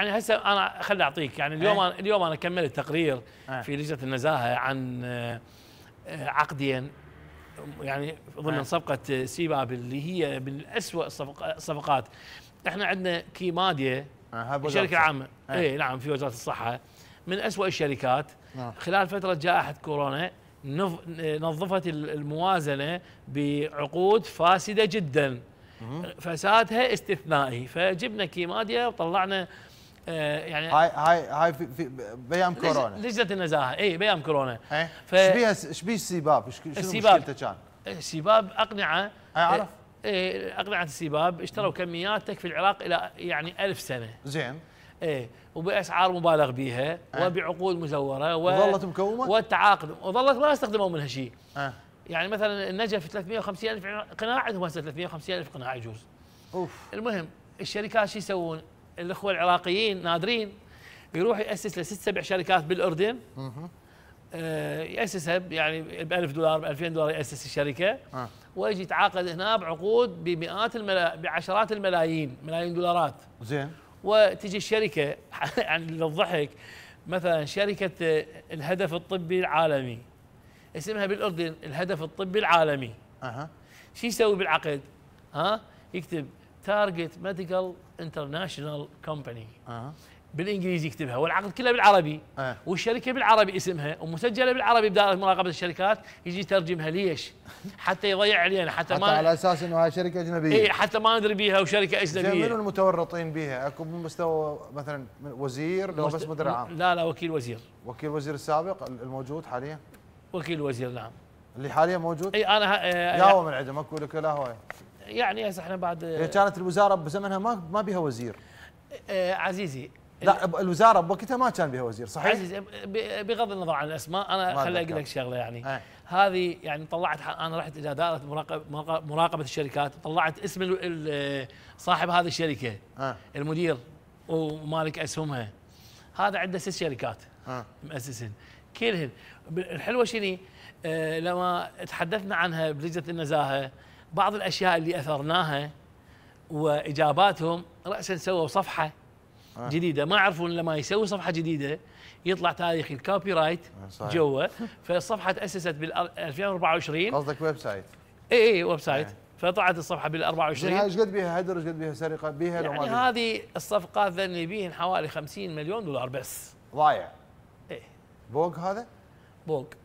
يعني هسه انا خليني اعطيك يعني اليوم أه؟ اليوم انا كملت تقرير أه؟ في لجنه النزاهه عن آه، عقدين يعني ضمن أه؟ صفقه سيباب اللي هي من اسوء الصفقات احنا عندنا كيماديا أه الشركه العامه أه؟ اي نعم في وزاره الصحه من اسوء الشركات أه؟ خلال فتره جائحه كورونا نظفت الموازنه بعقود فاسده جدا فسادها استثنائي فجبنا كيماديا وطلعنا آه، يعني هاي هاي هاي في, في بيام كورونا لجنه النزاهه اي بيام كورونا ايش ف... ايش شبيه السباب؟ شنو مشكلته كان؟ السباب إيه، اقنعه اي اعرف إيه، اي اقنعه السباب اشتروا كميات تكفي العراق الى يعني ألف سنه زين ايه وباسعار مبالغ بها إيه. وبعقود مزوره و... وظلت مكومه والتعاقد وظلت ما استخدموا منها شيء يعني مثلا النجف 350 الف قناع عندهم هسه 350 الف قناع يجوز اوف المهم الشركات شو يسوون؟ الاخوه العراقيين نادرين يروح ياسس لست سبع شركات بالاردن آه، ياسسها يعني ب 1000 دولار ب 2000 دولار ياسس الشركه آه. ويجي يتعاقد هنا بعقود بمئات الملا... بعشرات الملايين ملايين دولارات زين وتجي الشركه يعني للضحك مثلا شركه آه، الهدف الطبي العالمي اسمها بالاردن الهدف الطبي العالمي اها شو يسوي بالعقد؟ ها يكتب تارجت ميديكال انترناشونال كومباني بالانجليزي يكتبها والعقد كله بالعربي أه. والشركه بالعربي اسمها ومسجله بالعربي بدائره مراقبه الشركات يجي يترجمها ليش؟ حتى يضيع علينا حتى, حتى ما على اساس انه هاي شركه اجنبيه اي حتى ما ندري بيها وشركه اجنبيه زين منو المتورطين بيها؟ اكو من مستوى مثلا من وزير لو بس مدير عام لا لا وكيل وزير وكيل وزير السابق الموجود حاليا وكيل وزير نعم اللي حاليا موجود؟ اي انا ها... يا هو إيه، من عندهم اكو لك لا هواي يعني هسه احنا بعد يعني كانت الوزاره بزمنها ما ما بها وزير آه عزيزي لا الوزاره بوقتها ما كان بها وزير صحيح؟ عزيزي بغض النظر عن الاسماء انا خليني اقول لك شغله يعني آه. هذه يعني طلعت انا رحت الى دائره مراقبه مراقبه الشركات طلعت اسم صاحب هذه الشركه آه. المدير ومالك اسهمها هذا عنده ست شركات آه. مؤسسين كلهن الحلوه شنو؟ آه لما تحدثنا عنها بلجنه النزاهه بعض الاشياء اللي اثرناها واجاباتهم راسا سووا صفحه آه. جديده ما يعرفون لما يسوي صفحه جديده يطلع تاريخ الكوبي رايت آه جوا فالصفحه تاسست بال 2024 قصدك ويب سايت اي اي ويب سايت آه. فطلعت الصفحه بال 24 ايش قد بيها هدر ايش قد بيها سرقه بيها يعني هذه الصفقات ذني بيهن حوالي 50 مليون دولار بس ضايع ايه بوق هذا؟ بوق